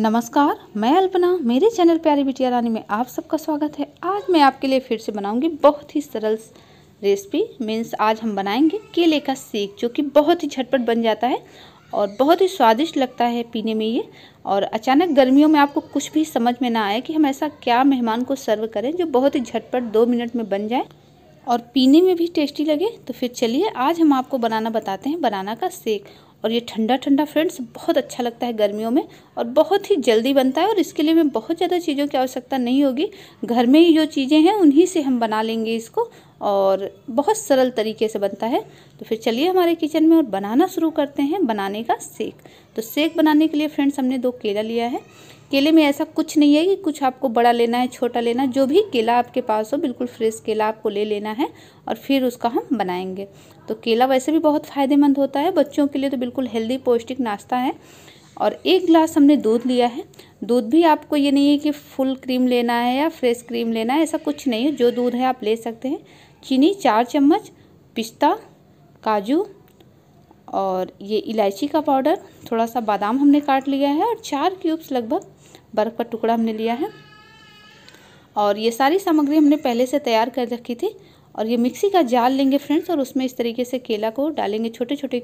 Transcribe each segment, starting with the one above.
नमस्कार मैं अल्पना मेरे चैनल प्यारी बिटिया रानी में आप सबका स्वागत है आज मैं आपके लिए फिर से बनाऊंगी बहुत ही सरल रेसिपी मीन्स आज हम बनाएंगे केले का सेक जो कि बहुत ही झटपट बन जाता है और बहुत ही स्वादिष्ट लगता है पीने में ये और अचानक गर्मियों में आपको कुछ भी समझ में ना आए कि हम ऐसा क्या मेहमान को सर्व करें जो बहुत ही झटपट दो मिनट में बन जाए और पीने में भी टेस्टी लगे तो फिर चलिए आज हम आपको बनाना बताते हैं बनाना का सेक और ये ठंडा ठंडा फ्रेंड्स बहुत अच्छा लगता है गर्मियों में और बहुत ही जल्दी बनता है और इसके लिए हमें बहुत ज़्यादा चीज़ों की आवश्यकता नहीं होगी घर में ही जो चीज़ें हैं उन्हीं से हम बना लेंगे इसको और बहुत सरल तरीके से बनता है तो फिर चलिए हमारे किचन में और बनाना शुरू करते हैं बनाने का सेक तो सेक बनाने के लिए फ्रेंड्स हमने दो केला लिया है केले में ऐसा कुछ नहीं है कि कुछ आपको बड़ा लेना है छोटा लेना है जो भी केला आपके पास हो बिल्कुल फ्रेश केला आपको ले लेना है और फिर उसका हम बनाएंगे तो केला वैसे भी बहुत फ़ायदेमंद होता है बच्चों के लिए तो बिल्कुल हेल्दी पौष्टिक नाश्ता है और एक गिलास हमने दूध लिया है दूध भी आपको ये नहीं है कि फुल क्रीम लेना है या फ्रेश क्रीम लेना है ऐसा कुछ नहीं है जो दूध है आप ले सकते हैं चीनी चार चम्मच पिस्ता काजू और ये इलायची का पाउडर थोड़ा सा बादाम हमने काट लिया है और चार क्यूब्स लगभग बर्फ़ का टुकड़ा हमने लिया है और ये सारी सामग्री हमने पहले से तैयार कर रखी थी और ये मिक्सी का जाल लेंगे फ्रेंड्स और उसमें इस तरीके से केला को डालेंगे छोटे छोटे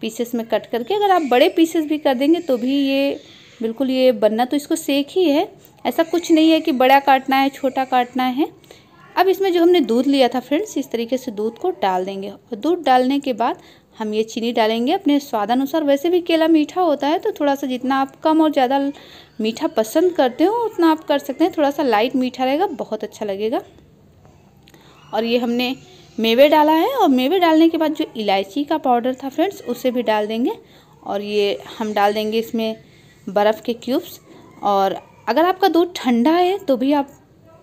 पीसेस में कट करके अगर आप बड़े पीसेस भी कर देंगे तो भी ये बिल्कुल ये बनना तो इसको सेक ही है ऐसा कुछ नहीं है कि बड़ा काटना है छोटा काटना है अब इसमें जो हमने दूध लिया था फ्रेंड्स इस तरीके से दूध को डाल देंगे और दूध डालने के बाद हम ये चीनी डालेंगे अपने स्वादानुसार वैसे भी केला मीठा होता है तो थोड़ा सा जितना आप कम और ज़्यादा मीठा पसंद करते हो उतना आप कर सकते हैं थोड़ा सा लाइट मीठा रहेगा बहुत अच्छा लगेगा और ये हमने मेवे डाला है और मेवे डालने के बाद जो इलायची का पाउडर था फ्रेंड्स उसे भी डाल देंगे और ये हम डाल देंगे इसमें बर्फ़ के क्यूब्स और अगर आपका दूध ठंडा है तो भी आप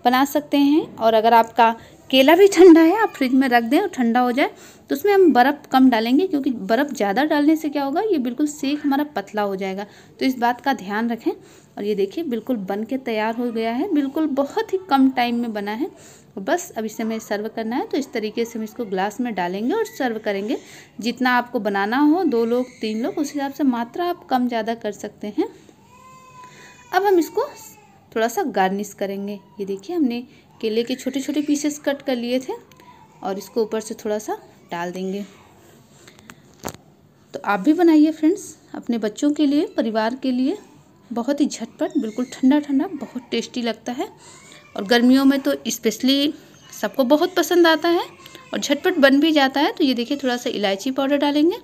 बना सकते हैं और अगर आपका केला भी ठंडा है आप फ्रिज में रख दें और ठंडा हो जाए तो उसमें हम बर्फ़ कम डालेंगे क्योंकि बर्फ़ ज़्यादा डालने से क्या होगा ये बिल्कुल सेक हमारा पतला हो जाएगा तो इस बात का ध्यान रखें और ये देखिए बिल्कुल बन के तैयार हो गया है बिल्कुल बहुत ही कम टाइम में बना है और बस अब इसे हमें सर्व करना है तो इस तरीके से हम इसको ग्लास में डालेंगे और सर्व करेंगे जितना आपको बनाना हो दो लोग तीन लोग उस हिसाब से मात्रा आप कम ज़्यादा कर सकते हैं अब हम इसको थोड़ा सा गार्निश करेंगे ये देखिए हमने केले के छोटे छोटे पीसेस कट कर लिए थे और इसको ऊपर से थोड़ा सा डाल देंगे तो आप भी बनाइए फ्रेंड्स अपने बच्चों के लिए परिवार के लिए बहुत ही झटपट बिल्कुल ठंडा ठंडा बहुत टेस्टी लगता है और गर्मियों में तो स्पेशली सबको बहुत पसंद आता है और झटपट बन भी जाता है तो ये देखिए थोड़ा सा इलायची पाउडर डालेंगे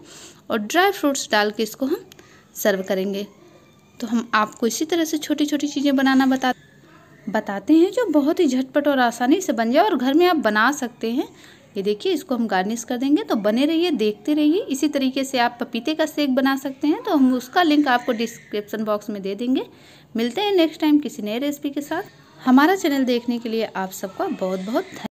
और ड्राई फ्रूट्स डाल के इसको हम सर्व करेंगे तो हम आपको इसी तरह से छोटी छोटी चीज़ें बनाना बता बताते हैं जो बहुत ही झटपट और आसानी से बन जाए और घर में आप बना सकते हैं ये देखिए इसको हम गार्निश कर देंगे तो बने रहिए देखते रहिए इसी तरीके से आप पपीते का सेक बना सकते हैं तो हम उसका लिंक आपको डिस्क्रिप्शन बॉक्स में दे देंगे मिलते हैं नेक्स्ट टाइम किसी नए रेसिपी के साथ हमारा चैनल देखने के लिए आप सबका बहुत बहुत